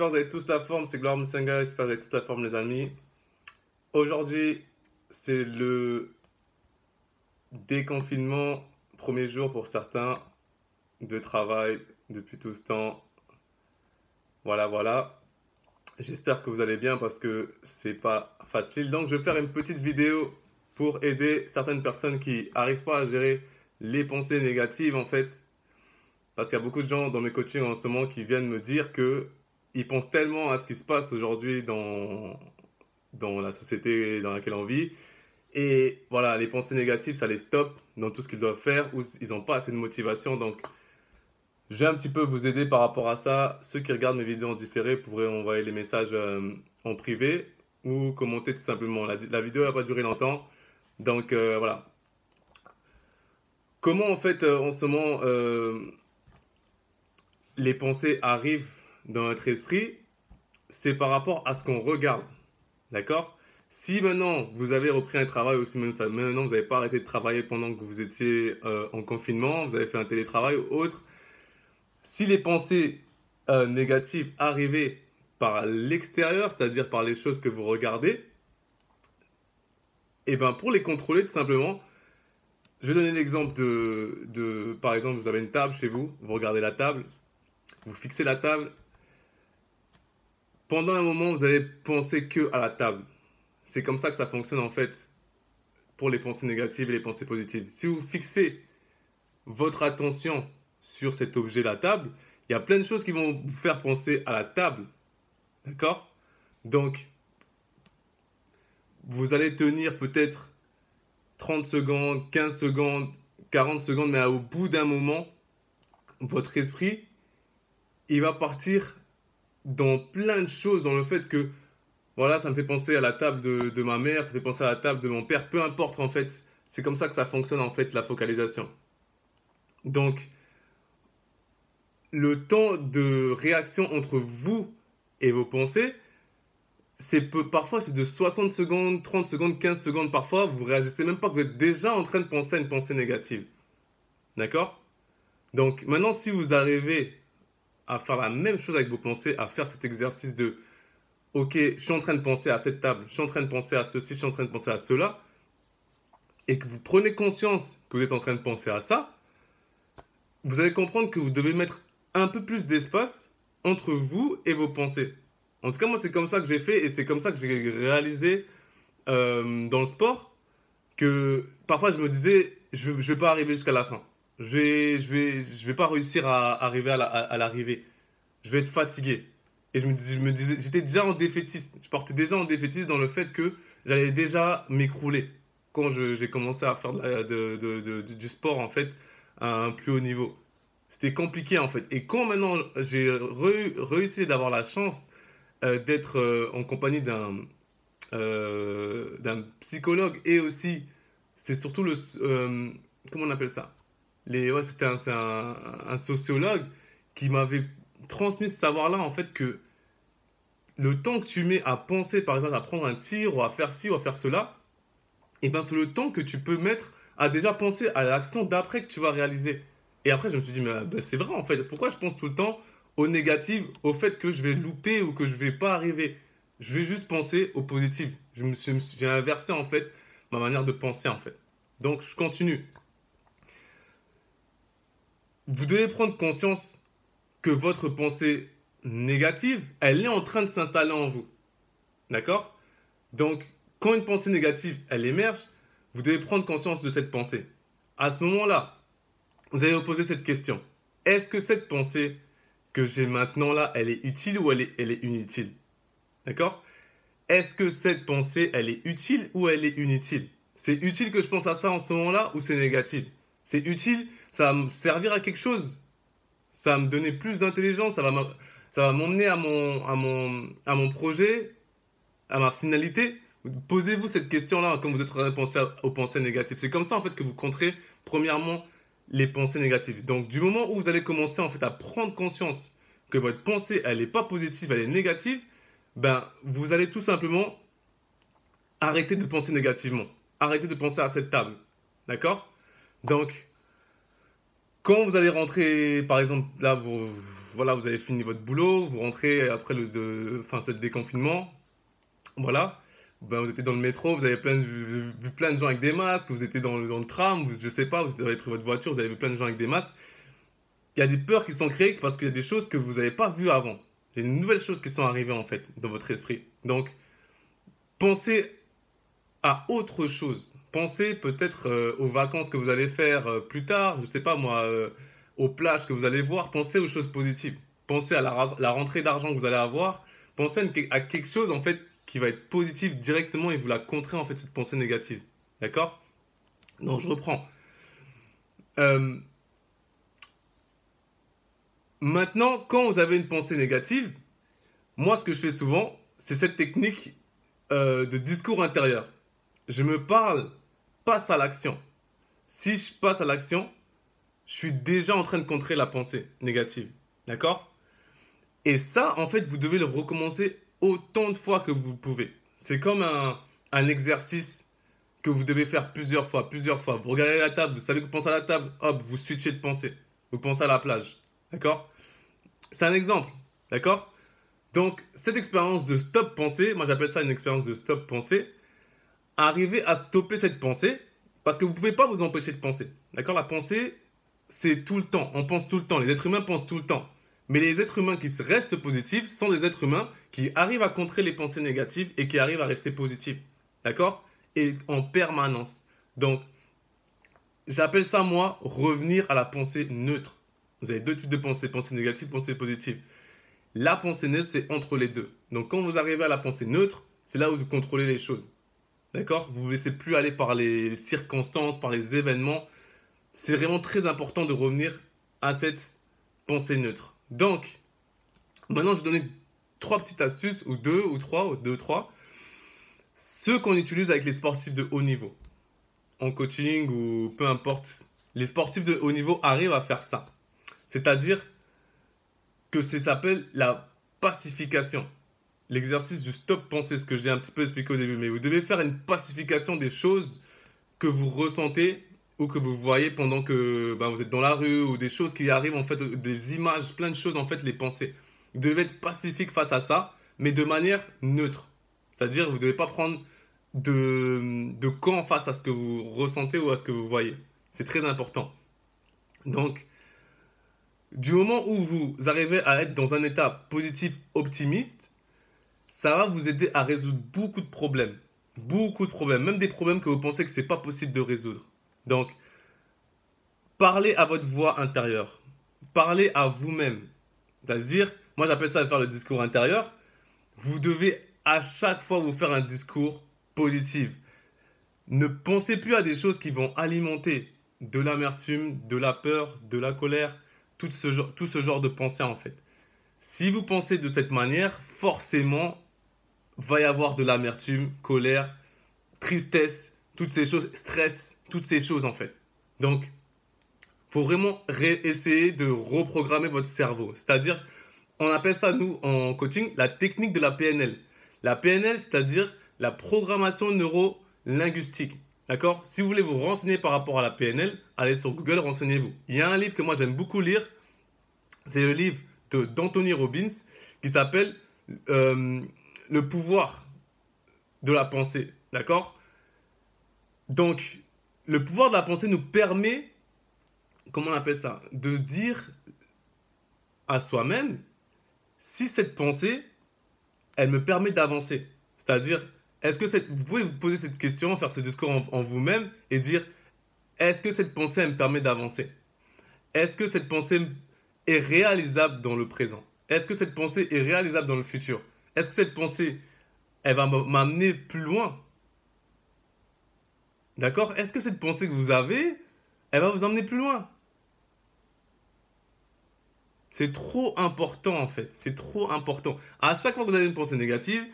j'espère vous avez tous la forme. C'est Gloire Musenga, j'espère que vous avez tous la forme, les amis. Aujourd'hui, c'est le déconfinement, premier jour pour certains de travail depuis tout ce temps. Voilà, voilà. J'espère que vous allez bien parce que c'est pas facile. Donc, je vais faire une petite vidéo pour aider certaines personnes qui n'arrivent pas à gérer les pensées négatives en fait. Parce qu'il y a beaucoup de gens dans mes coachings en ce moment qui viennent me dire que ils pensent tellement à ce qui se passe aujourd'hui dans, dans la société dans laquelle on vit. Et voilà, les pensées négatives, ça les stoppe dans tout ce qu'ils doivent faire ou ils n'ont pas assez de motivation. Donc, je vais un petit peu vous aider par rapport à ça. Ceux qui regardent mes vidéos en différé pourraient envoyer les messages euh, en privé ou commenter tout simplement. La, vidéo n'a pas duré longtemps. Donc, euh, voilà. Comment en fait euh, en ce moment les pensées arrivent dans notre esprit, c'est par rapport à ce qu'on regarde. D'accord Si maintenant vous avez repris un travail ou si maintenant vous n'avez pas arrêté de travailler pendant que vous étiez euh, en confinement, vous avez fait un télétravail ou autre, si les pensées euh, négatives arrivaient par l'extérieur, c'est-à-dire par les choses que vous regardez, et eh bien pour les contrôler tout simplement, je vais donner l'exemple de, de, par exemple, vous avez une table chez vous, vous regardez la table, vous fixez la table pendant un moment, vous allez penser que à la table. C'est comme ça que ça fonctionne en fait pour les pensées négatives et les pensées positives. Si vous fixez votre attention sur cet objet, la table, il y a plein de choses qui vont vous faire penser à la table. D'accord Donc, vous allez tenir peut-être 30 secondes, 15 secondes, 40 secondes, mais au bout d'un moment, votre esprit, il va partir dans plein de choses, dans le fait que, voilà, ça me fait penser à la table de, ma mère, ça me fait penser à la table de mon père, peu importe en fait. C'est comme ça que ça fonctionne en fait, la focalisation. Donc, le temps de réaction entre vous et vos pensées, c'est peu, parfois c'est de 60 secondes, 30 secondes, 15 secondes parfois, vous réagissez même pas, vous êtes déjà en train de penser à une pensée négative. D'accord Donc maintenant si vous arrivez à faire la même chose avec vos pensées, à faire cet exercice de OK, je suis en train de penser à cette table, je suis en train de penser à ceci, je suis en train de penser à cela, et que vous prenez conscience que vous êtes en train de penser à ça, vous allez comprendre que vous devez mettre un peu plus d'espace entre vous et vos pensées. En tout cas, moi, c'est comme ça que j'ai fait et c'est comme ça que j'ai réalisé euh, dans le sport que parfois je me disais, je ne vais pas arriver jusqu'à la fin je vais, je vais, je vais pas réussir à, arriver à, l'arrivée. je vais être fatigué. Et je me, dis, je me disais, j'étais déjà en défaitiste. Je partais déjà en défaitiste dans le fait que j'allais déjà m'écrouler quand j'ai commencé à faire du sport, en fait, à un plus haut niveau. C'était compliqué, en fait. Et quand maintenant j'ai réussi d'avoir la chance euh, d'être euh, en compagnie d'un euh, d'un psychologue et aussi, c'est surtout le. comment on appelle ça c'était un, sociologue qui m'avait transmis ce savoir-là, en fait, que le temps que tu mets à penser, par exemple, à prendre un tir ou à faire ci ou à faire cela, et eh ben c'est le temps que tu peux mettre à déjà penser à l'action d'après que tu vas réaliser. Et après, je me suis dit, mais euh, ben, c'est vrai, en fait, pourquoi je pense tout le temps au négatif, au fait que je vais louper ou que je vais pas arriver Je vais juste penser au positif. J'ai inversé, en fait, ma manière de penser, en fait. Donc, je continue vous devez prendre conscience que votre pensée négative, elle est en train de s'installer en vous. D'accord Donc, quand une pensée négative, elle émerge, vous devez prendre conscience de cette pensée. À ce moment-là, vous allez vous poser cette question. Est-ce que cette pensée que j'ai maintenant là, elle est utile ou elle est, inutile D'accord Est-ce que cette pensée, elle est utile ou elle est inutile C'est utile que je pense à ça en ce moment-là ou c'est négatif c'est utile, ça va me servir à quelque chose. Ça va me donner plus d'intelligence, ça va m'emmener à mon, à, mon, projet, à ma finalité. Posez-vous cette question-là quand vous êtes en train aux pensées négatives. C'est comme ça en fait que vous compterez premièrement les pensées négatives. Donc du moment où vous allez commencer en fait à prendre conscience que votre pensée elle n'est pas positive, elle est négative, ben vous allez tout simplement arrêter de penser négativement. arrêter de penser à cette table. D'accord donc, quand vous allez rentrer, par exemple, là, vous, voilà, vous avez fini votre boulot, vous rentrez après le, de, enfin, déconfinement, voilà, ben, vous étiez dans le métro, vous avez plein vu plein de gens avec des masques, vous étiez dans, le tram, vous, je sais pas, vous avez pris votre voiture, vous avez vu plein de gens avec des masques. Il y a des peurs qui sont créées parce qu'il y a des choses que vous n'avez pas vues avant. Il y a des nouvelles choses qui sont arrivées en fait dans votre esprit. Donc, pensez à autre chose pensez peut-être euh, aux vacances que vous allez faire euh, plus tard, je ne sais pas moi, euh, aux plages que vous allez voir, pensez aux choses positives. Pensez à la, rentrée d'argent que vous allez avoir, pensez à, quelque chose en fait qui va être positif directement et vous la contrer en fait cette pensée négative. D'accord non je reprends. Maintenant, quand vous avez une pensée négative, moi ce que je fais souvent, c'est cette technique de discours intérieur je me parle passe à l'action, si je passe à l'action, je suis déjà en train de contrer la pensée négative. D'accord Et ça, en fait, vous devez le recommencer autant de fois que vous pouvez. C'est comme un, un exercice que vous devez faire plusieurs fois, plusieurs fois. Vous regardez la table, vous savez que vous pensez à la table, hop, vous switchez de pensée. Vous pensez à la plage. D'accord C'est un exemple. D'accord Donc, cette expérience de stop pensée, moi j'appelle ça une expérience de stop pensée, arriver à stopper cette pensée, parce que vous ne pouvez pas vous empêcher de penser. D'accord La pensée, c'est tout le temps. On pense tout le temps. Les êtres humains pensent tout le temps. Mais les êtres humains qui restent positifs sont des êtres humains qui arrivent à contrer les pensées négatives et qui arrivent à rester positifs. D'accord Et en permanence. Donc, j'appelle ça, moi, revenir à la pensée neutre. Vous avez deux types de pensées, pensée négative, pensée positive. La pensée neutre, c'est entre les deux. Donc, quand vous arrivez à la pensée neutre, c'est là où vous contrôlez les choses. D'accord Vous vous laissez plus aller par les circonstances, par les événements. C'est vraiment très important de revenir à cette pensée neutre. Donc, maintenant, je vais donner trois petites astuces, ou deux, ou trois, ou deux, trois. Ce qu'on utilise avec les sportifs de haut niveau, en coaching ou peu importe, les sportifs de haut niveau arrivent à faire ça. C'est-à-dire que ça s'appelle la pacification l'exercice du stop penser ce que j'ai un petit peu expliqué au début, mais vous devez faire une pacification des choses que vous ressentez ou que vous voyez pendant que bah, vous êtes dans la rue ou des choses qui arrivent en fait, des images, plein de choses en fait, les pensées. Vous devez être pacifique face à ça, mais de manière neutre. C'est-à-dire, vous ne devez pas prendre de, de camp face à ce que vous ressentez ou à ce que vous voyez. C'est très important. Donc, du moment où vous arrivez à être dans un état positif optimiste, ça va vous aider à résoudre beaucoup de problèmes. Beaucoup de problèmes, même des problèmes que vous pensez que ce n'est pas possible de résoudre. Donc, parlez à votre voix intérieure. Parlez à vous-même. C'est-à-dire, moi j'appelle ça faire le discours intérieur. Vous devez à chaque fois vous faire un discours positif. Ne pensez plus à des choses qui vont alimenter de l'amertume, de la peur, de la colère, tout ce, genre, tout ce genre de pensées en fait. Si vous pensez de cette manière, forcément, va y avoir de l'amertume, colère, tristesse, toutes ces choses, stress, toutes ces choses en fait. Donc, faut vraiment essayer de reprogrammer votre cerveau. C'est-à-dire, on appelle ça, nous, en coaching, la technique de la PNL. La PNL, c'est-à-dire la programmation neuro-linguistique. D'accord Si vous voulez vous renseigner par rapport à la PNL, allez sur Google, renseignez-vous. Il y a un livre que moi j'aime beaucoup lire. C'est le livre d'Anthony Robbins qui s'appelle euh, Le pouvoir de la pensée. D'accord Donc, le pouvoir de la pensée nous permet, comment on appelle ça De dire à soi-même si cette pensée, elle me permet d'avancer. C'est-à-dire, est-ce que cette, vous pouvez vous poser cette question, faire ce discours en, vous-même et dire est-ce que cette pensée elle me permet d'avancer Est-ce que cette pensée est réalisable dans le présent Est-ce que cette pensée est réalisable dans le futur Est-ce que cette pensée, elle va m'amener plus loin D'accord Est-ce que cette pensée que vous avez, elle va vous emmener plus loin C'est trop important en fait. C'est trop important. À chaque fois que vous avez une pensée négative,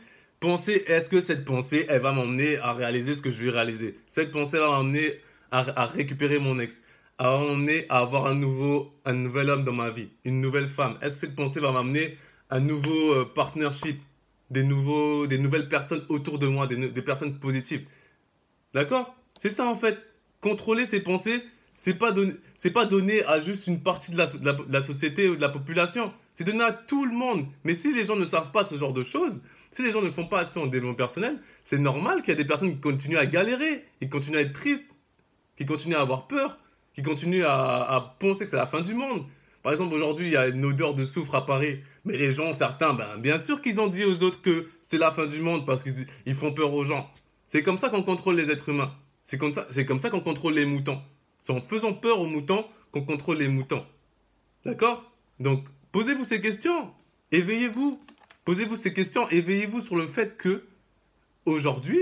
pensez est-ce que cette pensée, elle va m'emmener à réaliser ce que je vais réaliser Cette pensée va m'amener à, à récupérer mon ex à emmener, à avoir un nouveau, un nouvel homme dans ma vie, une nouvelle femme Est-ce que cette pensée va m'amener un nouveau euh, partnership, des, nouveaux, des nouvelles personnes autour de moi, des, personnes positives D'accord C'est ça en fait. Contrôler ses pensées, c'est pas donner, c'est pas donner à juste une partie de la, de la, société ou de la population. C'est donner à tout le monde. Mais si les gens ne savent pas ce genre de choses, si les gens ne font pas action au développement personnel, c'est normal qu'il y a des personnes qui continuent à galérer, qui continuent à être tristes, qui continuent à avoir peur, qui continuent à, penser que c'est la fin du monde. Par exemple, aujourd'hui, il y a une odeur de soufre à Paris. Mais les gens, certains, ben, bien sûr qu'ils ont dit aux autres que c'est la fin du monde parce qu'ils font peur aux gens. C'est comme ça qu'on contrôle les êtres humains. C'est comme ça, c'est comme ça qu'on contrôle les moutons. C'est en faisant peur aux moutons qu'on contrôle les moutons. D'accord Donc, posez-vous ces questions. Éveillez-vous. Posez-vous ces questions. Éveillez-vous sur le fait que aujourd'hui,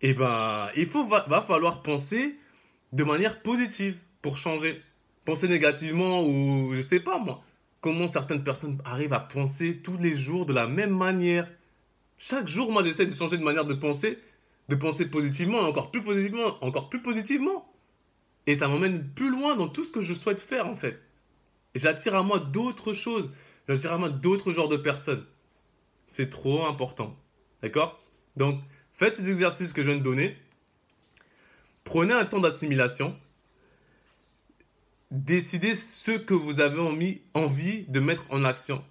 et eh ben, il faut, va falloir penser de manière positive pour changer. Penser négativement ou je sais pas moi. Comment certaines personnes arrivent à penser tous les jours de la même manière. Chaque jour, moi, j'essaie de changer de manière de penser, de penser positivement, encore plus positivement, encore plus positivement. Et ça m'emmène plus loin dans tout ce que je souhaite faire en fait. j'attire à moi d'autres choses. J'attire à moi d'autres genres de personnes. C'est trop important. D'accord Donc, faites ces exercices que je viens de donner. Prenez un temps d'assimilation. Décidez ce que vous avez envie, de mettre en action.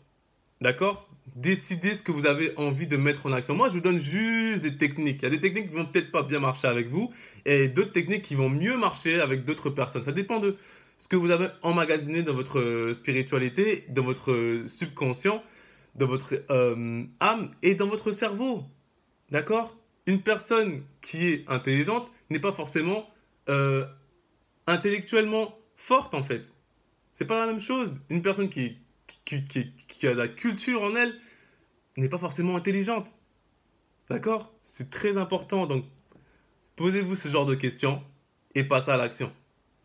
D'accord Décidez ce que vous avez envie de mettre en action. Moi, je vous donne juste des techniques. Il y a des techniques qui vont peut-être pas bien marcher avec vous et d'autres techniques qui vont mieux marcher avec d'autres personnes. Ça dépend de ce que vous avez emmagasiné dans votre euh, spiritualité, dans votre euh, subconscient, dans votre euh, âme et dans votre cerveau. D'accord Une personne qui est intelligente n'est pas forcément intellectuellement forte en fait. C'est pas la même chose. Une personne qui, qui, a la culture en elle n'est pas forcément intelligente. D'accord C'est très important. Donc, posez-vous ce genre de questions et passez à l'action.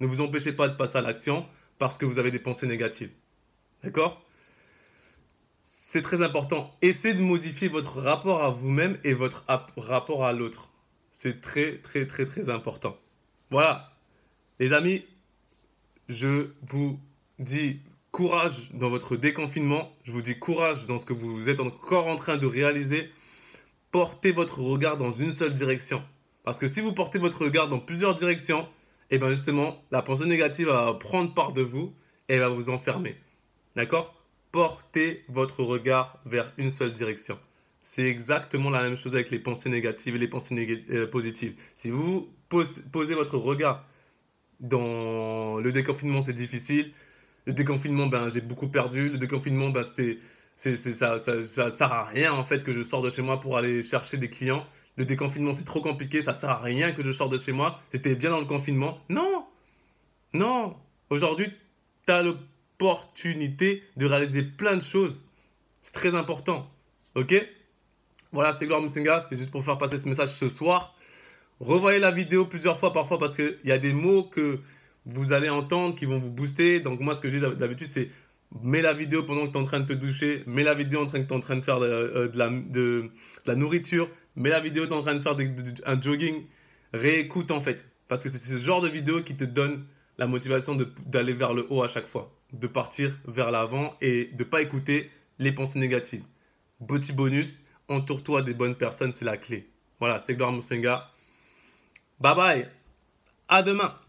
Ne vous empêchez pas de passer à l'action parce que vous avez des pensées négatives. D'accord C'est très important. Essayez de modifier votre rapport à vous-même et votre rapport à l'autre. C'est très, très, très, très important. Voilà. Les amis, je vous dis courage dans votre déconfinement. Je vous dis courage dans ce que vous êtes encore en train de réaliser. Portez votre regard dans une seule direction. Parce que si vous portez votre regard dans plusieurs directions, eh bien justement, la pensée négative va prendre part de vous et va vous enfermer. D'accord Portez votre regard vers une seule direction. C'est exactement la même chose avec les pensées négatives et les pensées euh, positives. Si vous posez votre regard dans le déconfinement, c'est difficile. Le déconfinement, ben, j'ai beaucoup perdu. Le déconfinement, ben, c'était, c'est, ça, ça, ça, sert à rien en fait que je sors de chez moi pour aller chercher des clients. Le déconfinement, c'est trop compliqué. Ça sert à rien que je sors de chez moi. J'étais bien dans le confinement. Non, non. Aujourd'hui, tu as l'opportunité de réaliser plein de choses. C'est très important. Ok Voilà, c'était Gloire Musinga. C'était juste pour faire passer ce message ce soir. Revoyez la vidéo plusieurs fois parfois parce qu'il y a des mots que vous allez entendre qui vont vous booster. Donc moi, ce que je dis d'habitude, c'est mets la vidéo pendant que tu es en train de te doucher, mets la vidéo en train que tu en train de faire euh, de, la, nourriture, mets la vidéo en train de faire un jogging. Réécoute en fait. Parce que c'est ce genre de vidéo qui te donne la motivation d'aller vers le haut à chaque fois, de partir vers l'avant et de ne pas écouter les pensées négatives. Petit bonus, entoure-toi des bonnes personnes, c'est la clé. Voilà, c'était Gloire Moussenga. Bye bye. À demain.